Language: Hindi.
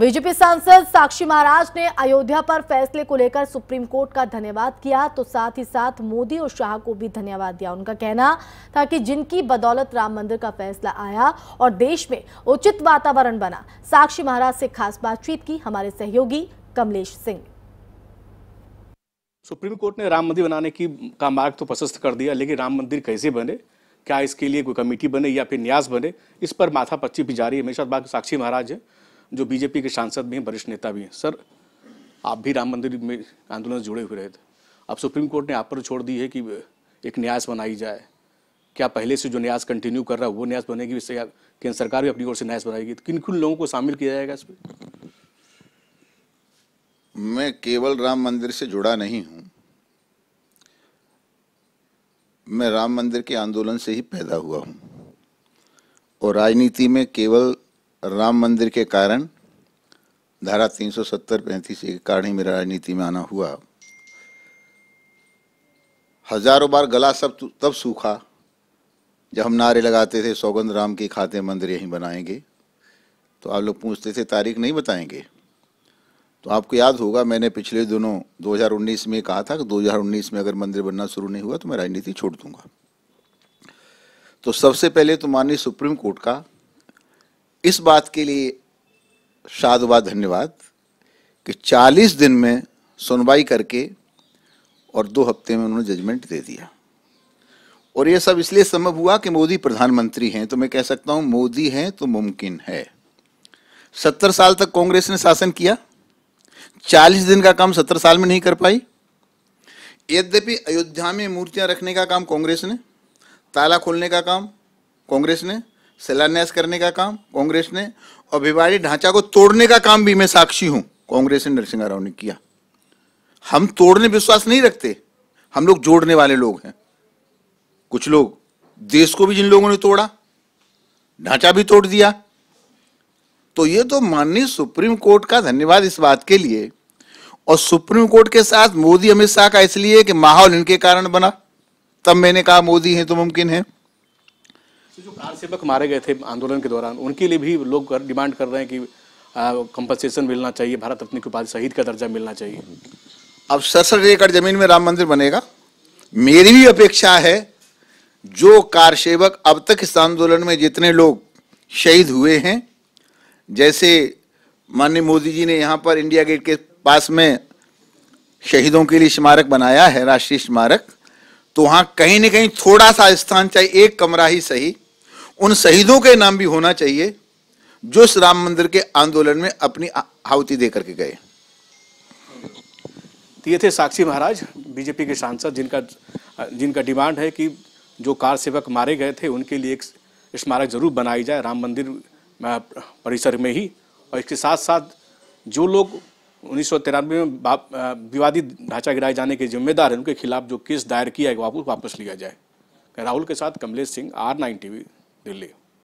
बीजेपी सांसद साक्षी महाराज ने अयोध्या पर फैसले को लेकर सुप्रीम कोर्ट का धन्यवाद किया तो साथ ही साथ मोदी और शाह को भी धन्यवाद दिया उनका कहना था कि जिनकी बदौलत राम मंदिर का फैसला आया और देश में उचित वातावरण बना साक्षी महाराज से खास बातचीत की हमारे सहयोगी कमलेश सिंह सुप्रीम कोर्ट ने राम मंदिर बनाने की का मार्ग तो प्रशस्त कर दिया लेकिन राम मंदिर कैसे बने क्या इसके लिए कोई कमेटी बने या फिर न्यास बने इस पर माथा पच्ची भी जारी है साक्षी महाराज है जो बीजेपी के सांसद भी हैं वरिष्ठ नेता भी हैं सर आप भी राम मंदिर में आंदोलन से जुड़े हुए रहे थे अब सुप्रीम कोर्ट ने आप पर छोड़ दी है कि एक न्यास बनाई जाए क्या पहले से जो न्यास कंटिन्यू कर रहा है वो न्यास बनेगी इससे केंद्र सरकार भी अपनी ओर से न्यास बनाएगी तो किन किन लोगों को शामिल किया जाएगा इसमें मैं केवल राम मंदिर से जुड़ा नहीं हूँ मैं राम मंदिर के आंदोलन से ही पैदा हुआ हूँ और राजनीति में केवल राम मंदिर के कारण धारा 370 पैंतीस के कारण ही मेरा राजनीति में आना हुआ हजारों बार गला सब तब सूखा जब हम नारे लगाते थे सौगंध राम के खाते मंदिर यहीं बनाएंगे तो आप लोग पूछते थे तारीख नहीं बताएंगे तो आपको याद होगा मैंने पिछले दिनों 2019 में कहा था कि 2019 में अगर मंदिर बनना शुरू नहीं हुआ तो मैं राजनीति छोड़ दूंगा तो सबसे पहले तो माननीय सुप्रीम कोर्ट का इस बात के लिए साधुवाद धन्यवाद कि 40 दिन में सुनवाई करके और दो हफ्ते में उन्होंने जजमेंट दे दिया और यह सब इसलिए संभव हुआ कि मोदी प्रधानमंत्री हैं तो मैं कह सकता हूं मोदी हैं तो मुमकिन है सत्तर साल तक कांग्रेस ने शासन किया चालीस दिन का काम सत्तर साल में नहीं कर पाई यद्यपि अयोध्या में मूर्तियां रखने का काम कांग्रेस ने ताला खोलने का काम कांग्रेस ने शिलान्यास करने का काम कांग्रेस ने और विवादी ढांचा को तोड़ने का काम भी मैं साक्षी हूं कांग्रेस ने नरसिंह राव ने किया हम तोड़ने विश्वास नहीं रखते हम लोग जोड़ने वाले लोग हैं कुछ लोग देश को भी जिन लोगों ने तोड़ा ढांचा भी तोड़ दिया तो ये तो माननीय सुप्रीम कोर्ट का धन्यवाद इस बात के लिए और सुप्रीम कोर्ट के साथ मोदी अमित शाह का इसलिए कि माहौल इनके कारण बना तब मैंने कहा मोदी है तो मुमकिन है जो कार सेवक मारे गए थे आंदोलन के दौरान उनके लिए भी लोग डिमांड कर रहे हैं कि कंपनसेशन मिलना चाहिए भारत रत्न के उपाधि शहीद का दर्जा मिलना चाहिए अब सड़सठ एकड़ जमीन में राम मंदिर बनेगा मेरी भी अपेक्षा है जो कार सेवक अब तक इस आंदोलन में जितने लोग शहीद हुए हैं जैसे माननीय मोदी जी ने यहाँ पर इंडिया गेट के पास में शहीदों के लिए स्मारक बनाया है राष्ट्रीय स्मारक तो वहाँ कहीं ना कहीं थोड़ा सा स्थान चाहे एक कमरा ही सही उन शहीदों के नाम भी होना चाहिए जो इस राम मंदिर के आंदोलन में अपनी आहुति दे करके गए तो ये थे साक्षी महाराज बीजेपी के सांसद जिनका जिनका डिमांड है कि जो कार सेवक मारे गए थे उनके लिए एक स्मारक जरूर बनाई जाए राम मंदिर परिसर में ही और इसके साथ साथ जो लोग उन्नीस में विवादित ढांचा गिराए जाने के जिम्मेदार हैं उनके खिलाफ जो केस दायर किया है वापस वापस लिया जाए राहुल के साथ Kamlesh Singh R nine TV dele.